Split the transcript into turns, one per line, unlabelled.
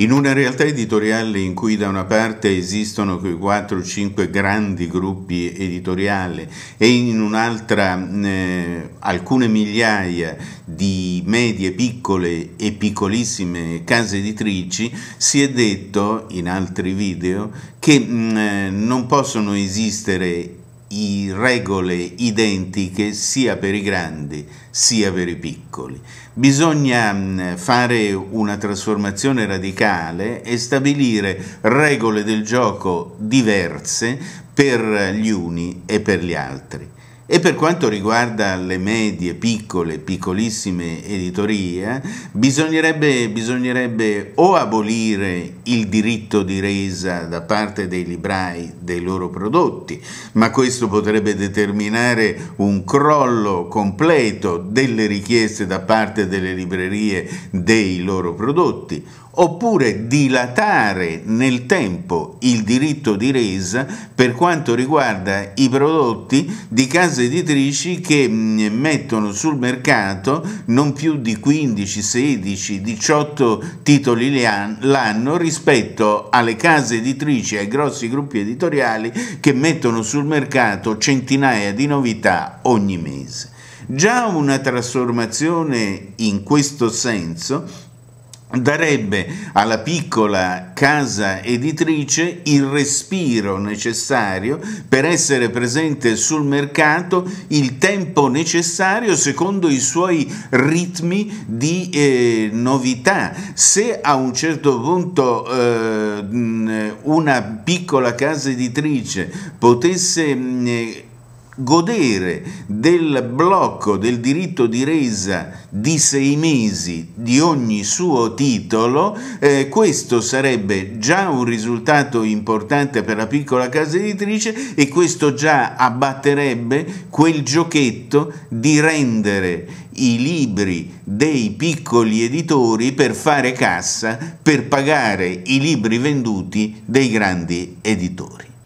In una realtà editoriale in cui da una parte esistono quei 4-5 grandi gruppi editoriali e in un'altra eh, alcune migliaia di medie, piccole e piccolissime case editrici, si è detto in altri video che mh, eh, non possono esistere i regole identiche sia per i grandi sia per i piccoli. Bisogna mm, fare una trasformazione radicale e stabilire regole del gioco diverse per gli uni e per gli altri. E per quanto riguarda le medie, piccole, piccolissime editorie, bisognerebbe, bisognerebbe, o abolire il diritto di resa da parte dei librai dei loro prodotti, ma questo potrebbe determinare un crollo completo delle richieste da parte delle librerie dei loro prodotti, oppure dilatare nel tempo il diritto di resa per quanto riguarda i prodotti di case case editrici che mm, mettono sul mercato non più di 15, 16, 18 titoli l'anno rispetto alle case editrici e ai grossi gruppi editoriali che mettono sul mercato centinaia di novità ogni mese. Già una trasformazione in questo senso darebbe alla piccola casa editrice il respiro necessario per essere presente sul mercato, il tempo necessario secondo i suoi ritmi di eh, novità. Se a un certo punto eh, una piccola casa editrice potesse eh, godere del blocco del diritto di resa di sei mesi di ogni suo titolo, eh, questo sarebbe già un risultato importante per la piccola casa editrice e questo già abbatterebbe quel giochetto di rendere i libri dei piccoli editori per fare cassa, per pagare i libri venduti dei grandi editori.